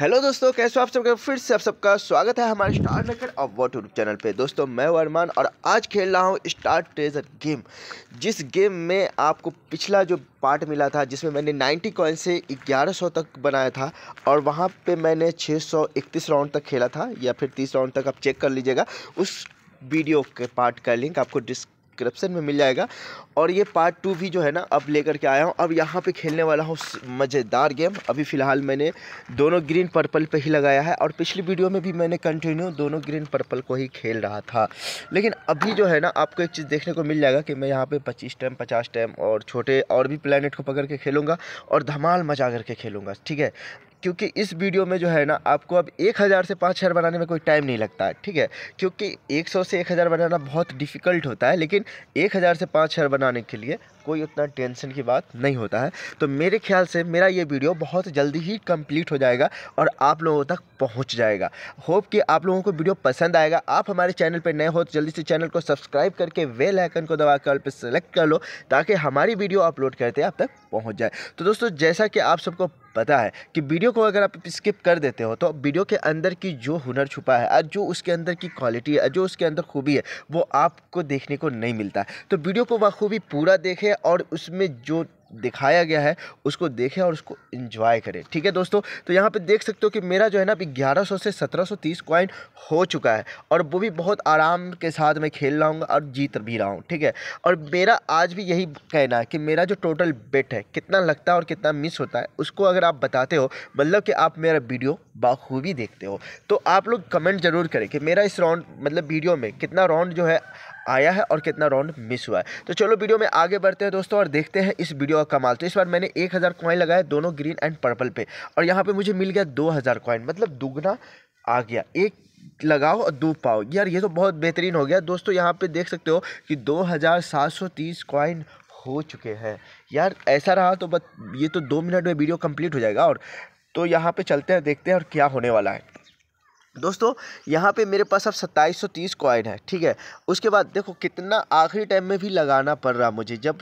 hello दोस्तों कैसे हो आप सबका फिर से आप सबका स्वागत है हमारे स्टार नकर और वॉट यूट्यूब चैनल पे दोस्तों मैं अरमान और आज खेल रहा हूँ स्टार ट्रेजर गेम जिस गेम में आपको पिछला जो पार्ट मिला था जिसमें मैंने 90 कॉइन से 1100 तक बनाया था और वहाँ पे मैंने 631 राउंड तक खेला था या फिर 30 राउंड तक आप चेक कर लीजिएगा उस वीडियो के पार्ट का लिंक आपको डिस्क डिस्क्रिप्शन में मिल जाएगा और ये पार्ट टू भी जो है ना अब लेकर के आया हूँ अब यहाँ पे खेलने वाला हूँ मज़ेदार गेम अभी फ़िलहाल मैंने दोनों ग्रीन पर्पल पे ही लगाया है और पिछली वीडियो में भी मैंने कंटिन्यू दोनों ग्रीन पर्पल को ही खेल रहा था लेकिन अभी जो है ना आपको एक चीज़ देखने को मिल जाएगा कि मैं यहाँ पर पच्चीस टाइम पचास टाइम और छोटे और भी प्लानट को पकड़ के खेलूँगा और धमाल मचा करके खेलूँगा ठीक है क्योंकि इस वीडियो में जो है ना आपको अब एक हज़ार से पाँच हज़ार बनाने में कोई टाइम नहीं लगता है ठीक है क्योंकि एक सौ से एक हज़ार बनाना बहुत डिफ़िकल्ट होता है लेकिन एक हज़ार से पाँच हज़ार बनाने के लिए कोई उतना टेंशन की बात नहीं होता है तो मेरे ख्याल से मेरा ये वीडियो बहुत जल्दी ही कंप्लीट हो जाएगा और आप लोगों तक पहुंच जाएगा होप कि आप लोगों को वीडियो पसंद आएगा आप हमारे चैनल पर नए हो तो जल्दी से चैनल को सब्सक्राइब करके वेल आइकन को दबा कर पर सेलेक्ट कर लो ताकि हमारी वीडियो अपलोड करते आप तक पहुँच जाए तो दोस्तों जैसा कि आप सबको पता है कि वीडियो को अगर आप स्किप कर देते हो तो वीडियो के अंदर की जो हुनर छुपा है और जो उसके अंदर की क्वालिटी है जो उसके अंदर खूबी है वो आपको देखने को नहीं मिलता तो वीडियो को बखूबी पूरा देखें और उसमें जो दिखाया गया है उसको देखें और उसको इंजॉय करें ठीक है दोस्तों तो यहाँ पे देख सकते हो कि मेरा जो है ना अभी 1100 से 1730 कॉइन हो चुका है और वो भी बहुत आराम के साथ मैं खेल रहा हूँ और जीत भी रहा हूँ ठीक है और मेरा आज भी यही कहना है कि मेरा जो टोटल बेट है कितना लगता है और कितना मिस होता है उसको अगर आप बताते हो मतलब कि आप मेरा वीडियो बाखूबी देखते हो तो आप लोग कमेंट ज़रूर करें कि मेरा इस राउंड मतलब वीडियो में कितना राउंड जो है आया है और कितना राउंड मिस हुआ है तो चलो वीडियो में आगे बढ़ते हैं दोस्तों और देखते हैं इस वीडियो का कमाल तो इस बार मैंने एक हज़ार कॉइन लगाया दोनों ग्रीन एंड पर्पल पे और यहाँ पे मुझे मिल गया दो हज़ार कॉइन मतलब दुगना आ गया एक लगाओ और दो पाओ यार ये तो बहुत बेहतरीन हो गया दोस्तों यहाँ पर देख सकते हो कि तीस कॉइन हो चुके हैं यार ऐसा रहा तो बस ये तो दो मिनट में वीडियो कम्प्लीट हो जाएगा और तो यहाँ पर चलते हैं देखते हैं और क्या होने वाला है दोस्तों यहाँ पे मेरे पास अब सत्ताईस सौ तीस कॉइन है ठीक है उसके बाद देखो कितना आखिरी टाइम में भी लगाना पड़ रहा मुझे जब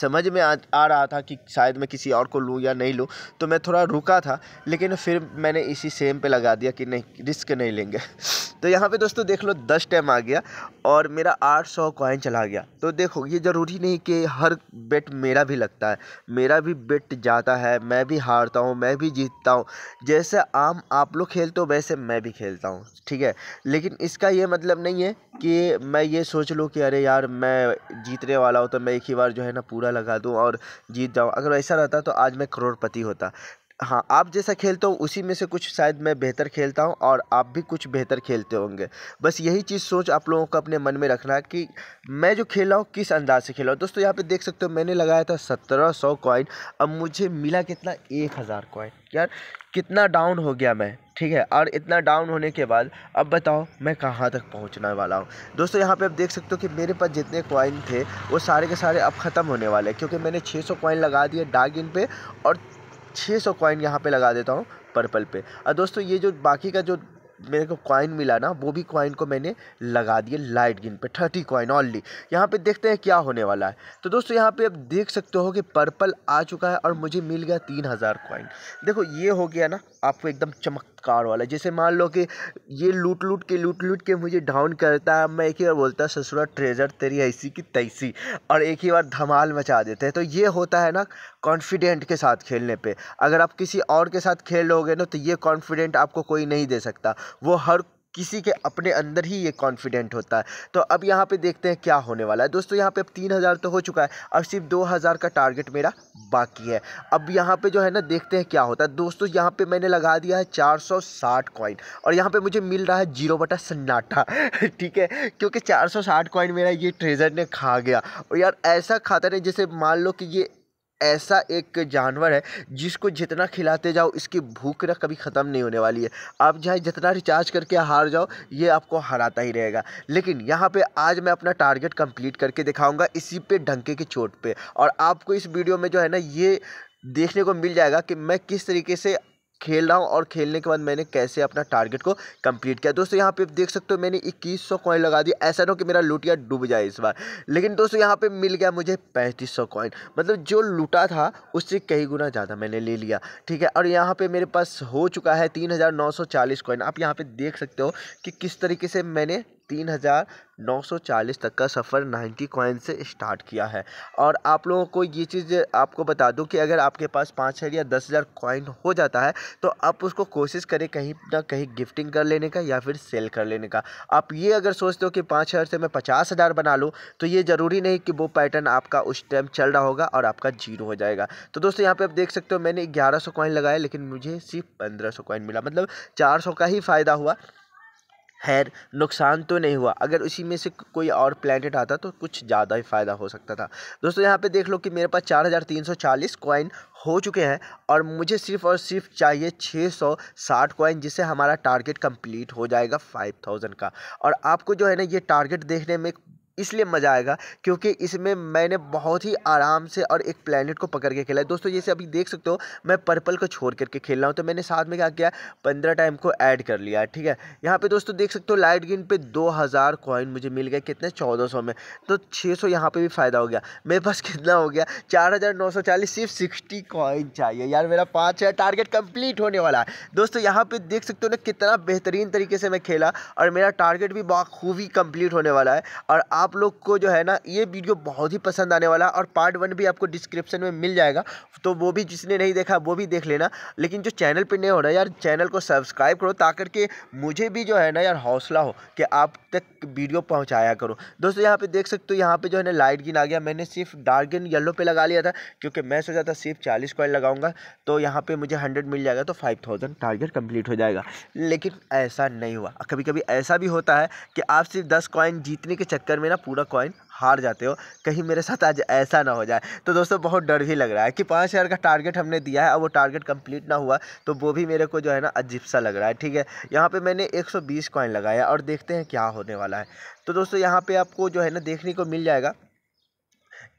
समझ में आ आ रहा था कि शायद मैं किसी और को लूँ या नहीं लूँ तो मैं थोड़ा रुका था लेकिन फिर मैंने इसी सेम पे लगा दिया कि नहीं रिस्क नहीं लेंगे तो यहाँ पे दोस्तों देख लो दस टाइम आ गया और मेरा आठ सौ कॉइन चला गया तो देखो ये ज़रूरी नहीं कि हर बेट मेरा भी लगता है मेरा भी बेट जाता है मैं भी हारता हूँ मैं भी जीतता हूँ जैसे आम आप लोग खेलते हो वैसे मैं भी खेलता हूँ ठीक है लेकिन इसका ये मतलब नहीं है कि मैं ये सोच लूँ कि अरे यार मैं जीतने वाला हूँ तो मैं एक ही बार जो है ना पूरा लगा दूँ और जीत जाऊँ अगर ऐसा रहता तो आज मैं करोड़पति होता हाँ आप जैसा खेलते हो उसी में से कुछ शायद मैं बेहतर खेलता हूँ और आप भी कुछ बेहतर खेलते होंगे बस यही चीज़ सोच आप लोगों को अपने मन में रखना कि मैं जो खेल रहा हूँ किस अंदाज से खेल रहा हूँ दोस्तों यहाँ पे देख सकते हो मैंने लगाया था सत्रह सौ कॉइन अब मुझे मिला कितना एक हज़ार कॉइन यार कितना डाउन हो गया मैं ठीक है और इतना डाउन होने के बाद अब बताओ मैं कहाँ तक पहुँचने वाला हूँ दोस्तों यहाँ पे आप देख सकते हो कि मेरे पास जितने कॉइन थे वो सारे के सारे अब ख़त्म होने वाले हैं क्योंकि मैंने 600 सौ कॉइन लगा दिए डाग इन पे और छः सौ कॉइन यहाँ पर लगा देता हूँ पर्पल पे और दोस्तों ये जो बाकी का जो मेरे को कॉइन मिला ना वो भी कॉइन को मैंने लगा दिए लाइट गिन पे थर्टी कॉइन ऑनली यहाँ पे देखते हैं क्या होने वाला है तो दोस्तों यहाँ पे आप देख सकते हो कि पर्पल आ चुका है और मुझे मिल गया तीन हज़ार कॉइन देखो ये हो गया ना आपको एकदम चमक कार वाला जैसे मान लो कि ये लूट लूट के लूट लूट के मुझे डाउन करता है मैं एक ही बार बोलता ससुरा ट्रेजर तेरी ऐसी की तैसी और एक ही बार धमाल मचा देते हैं तो ये होता है ना कॉन्फिडेंट के साथ खेलने पे अगर आप किसी और के साथ खेल लोगे ना तो ये कॉन्फिडेंट आपको कोई नहीं दे सकता वो हर किसी के अपने अंदर ही ये कॉन्फिडेंट होता है तो अब यहाँ पे देखते हैं क्या होने वाला है दोस्तों यहाँ पे अब तीन हज़ार तो हो चुका है अब सिर्फ दो हज़ार का टारगेट मेरा बाकी है अब यहाँ पे जो है ना देखते हैं क्या होता है दोस्तों यहाँ पे मैंने लगा दिया है चार सौ साठ कॉइन और यहाँ पे मुझे मिल रहा है जीरो बटा सन्नाटा ठीक है क्योंकि चार सौ साठ कॉइन मेरा ये ट्रेजर ने खा गया और यार ऐसा खाता नहीं जैसे मान लो कि ये ऐसा एक जानवर है जिसको जितना खिलाते जाओ इसकी भूख ना कभी ख़त्म नहीं होने वाली है आप चाहे जितना रिचार्ज करके हार जाओ ये आपको हराता ही रहेगा लेकिन यहाँ पे आज मैं अपना टारगेट कंप्लीट करके दिखाऊंगा इसी पे ढंके की चोट पे और आपको इस वीडियो में जो है ना ये देखने को मिल जाएगा कि मैं किस तरीके से खेल रहा हूँ और खेलने के बाद मैंने कैसे अपना टारगेट को कंप्लीट किया दोस्तों यहाँ पे देख सकते हो मैंने इक्कीस सौ कॉइन लगा दिया ऐसा ना कि मेरा लुटिया डूब जाए इस बार लेकिन दोस्तों यहाँ पे मिल गया मुझे पैंतीस सौ कॉइन मतलब जो लूटा था उससे कई गुना ज़्यादा मैंने ले लिया ठीक है और यहाँ पर मेरे पास हो चुका है तीन हज़ार नौ सौ चालीस कॉइन आप यहाँ पर देख सकते हो कि किस तरीके से मैंने तीन हज़ार नौ सौ चालीस तक का सफ़र नाइन्टी कॉइन से स्टार्ट किया है और आप लोगों को ये चीज़ आपको बता दूं कि अगर आपके पास पाँच हज़ार या दस हज़ार कॉइन हो जाता है तो आप उसको कोशिश करें कहीं ना कहीं गिफ्टिंग कर लेने का या फिर सेल कर लेने का आप ये अगर सोचते हो कि पाँच हज़ार से मैं पचास हज़ार बना लूँ तो ये ज़रूरी नहीं कि वो पैटर्न आपका उस टाइम चल रहा होगा और आपका जीरो हो जाएगा तो दोस्तों यहाँ पर आप देख सकते हो मैंने ग्यारह सौ कॉइन लगाया लेकिन मुझे सिर्फ पंद्रह सौ कॉइन मिला मतलब चार सौ का ही फ़ायदा हुआ खैर नुकसान तो नहीं हुआ अगर उसी में से कोई और प्लानट आता तो कुछ ज़्यादा ही फ़ायदा हो सकता था दोस्तों यहाँ पे देख लो कि मेरे पास 4340 कॉइन हो चुके हैं और मुझे सिर्फ और सिर्फ चाहिए 660 कॉइन जिससे हमारा टारगेट कंप्लीट हो जाएगा 5000 का और आपको जो है ना ये टारगेट देखने में इसलिए मज़ा आएगा क्योंकि इसमें मैंने बहुत ही आराम से और एक प्लानट को पकड़ के खेला है दोस्तों जैसे अभी देख सकते हो मैं पर्पल को छोड़ करके खेल रहा हूँ तो मैंने साथ में क्या किया पंद्रह टाइम को ऐड कर लिया है ठीक है यहाँ पे दोस्तों देख सकते हो लाइट ग्रीन पे दो हज़ार कॉइन मुझे मिल गए कितने चौदह सौ में तो छः सौ यहाँ पर भी फ़ायदा हो गया मेरे पास कितना हो गया चार हज़ार नौ सौ चालीस सिर्फ सिक्सटी कॉइन चाहिए यार मेरा पाँच हज़ार टारगेट कंप्लीट होने वाला है दोस्तों यहाँ पर देख सकते हो ना कितना बेहतरीन तरीके से मैं खेला और मेरा टारगेट भी बाखूबी कंप्लीट होने वाला है और आप आप लोग को जो है ना ये वीडियो बहुत ही पसंद आने वाला और पार्ट वन भी आपको डिस्क्रिप्शन में मिल जाएगा तो वो भी जिसने नहीं देखा वो भी देख लेना लेकिन जो चैनल पर नहीं हो रहा यार चैनल को सब्सक्राइब करो ताकि के मुझे भी जो है ना यार हौसला हो कि आप तक वीडियो पहुँचाया करो दोस्तों यहाँ पर देख सकते हो यहाँ पर जो है ना लाइट गिन आ गया मैंने सिर्फ डार्क गिन येलो पर लगा लिया था क्योंकि मैं सोचा था सिर्फ चालीस कॉइन लगाऊंगा तो यहाँ पर मुझे हंड्रेड मिल जाएगा तो फाइव थाउजेंड टारगेट कंप्लीट हो जाएगा लेकिन ऐसा नहीं हुआ कभी कभी ऐसा भी होता है कि आप सिर्फ दस कॉइन जीतने के चक्कर में ना मेरा पूरा कॉइन हार जाते हो कहीं मेरे साथ आज ऐसा ना हो जाए तो दोस्तों बहुत डर भी लग रहा है कि पाँच हज़ार का टारगेट हमने दिया है अब वो टारगेट कंप्लीट ना हुआ तो वो भी मेरे को जो है ना अजीब सा लग रहा है ठीक है यहाँ पे मैंने 120 कॉइन लगाया और देखते हैं क्या होने वाला है तो दोस्तों यहाँ पर आपको जो है ना देखने को मिल जाएगा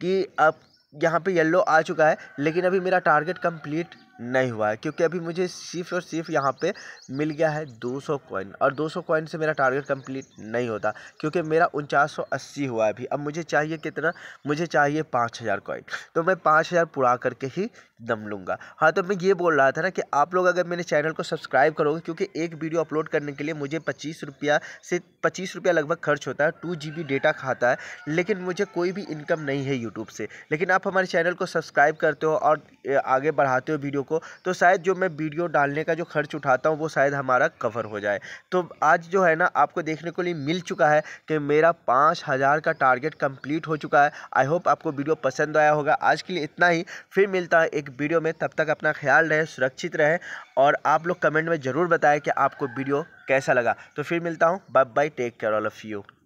कि आप यहाँ पर येल्लो आ चुका है लेकिन अभी मेरा टारगेट कंप्लीट नहीं हुआ है क्योंकि अभी मुझे सिर्फ और सिर्फ यहाँ पे मिल गया है 200 कॉइन और 200 कॉइन से मेरा टारगेट कंप्लीट नहीं होता क्योंकि मेरा उनचास हुआ है अभी अब मुझे चाहिए कितना मुझे चाहिए पाँच हज़ार कॉइन तो मैं पाँच हज़ार पुरा करके ही दम लूँगा हाँ तो मैं ये बोल रहा था ना कि आप लोग अगर मेरे चैनल को सब्सक्राइब करोगे क्योंकि एक वीडियो अपलोड करने के लिए मुझे पच्चीस रुपया से पच्चीस रुपया लगभग खर्च होता है टू जी डेटा खाता है लेकिन मुझे कोई भी इनकम नहीं है यूट्यूब से लेकिन आप हमारे चैनल को सब्सक्राइब करते हो और आगे बढ़ाते हो वीडियो को तो शायद जो मैं वीडियो डालने का जो खर्च उठाता हूँ वो शायद हमारा कवर हो जाए तो आज जो है ना आपको देखने को लिए मिल चुका है कि मेरा पाँच हज़ार का टारगेट कंप्लीट हो चुका है आई होप आपको वीडियो पसंद आया होगा आज के लिए इतना ही फिर मिलता है एक वीडियो में तब तक अपना ख्याल रहे सुरक्षित रहें और आप लोग कमेंट में ज़रूर बताएं कि आपको वीडियो कैसा लगा तो फिर मिलता हूँ bye bye take care all of you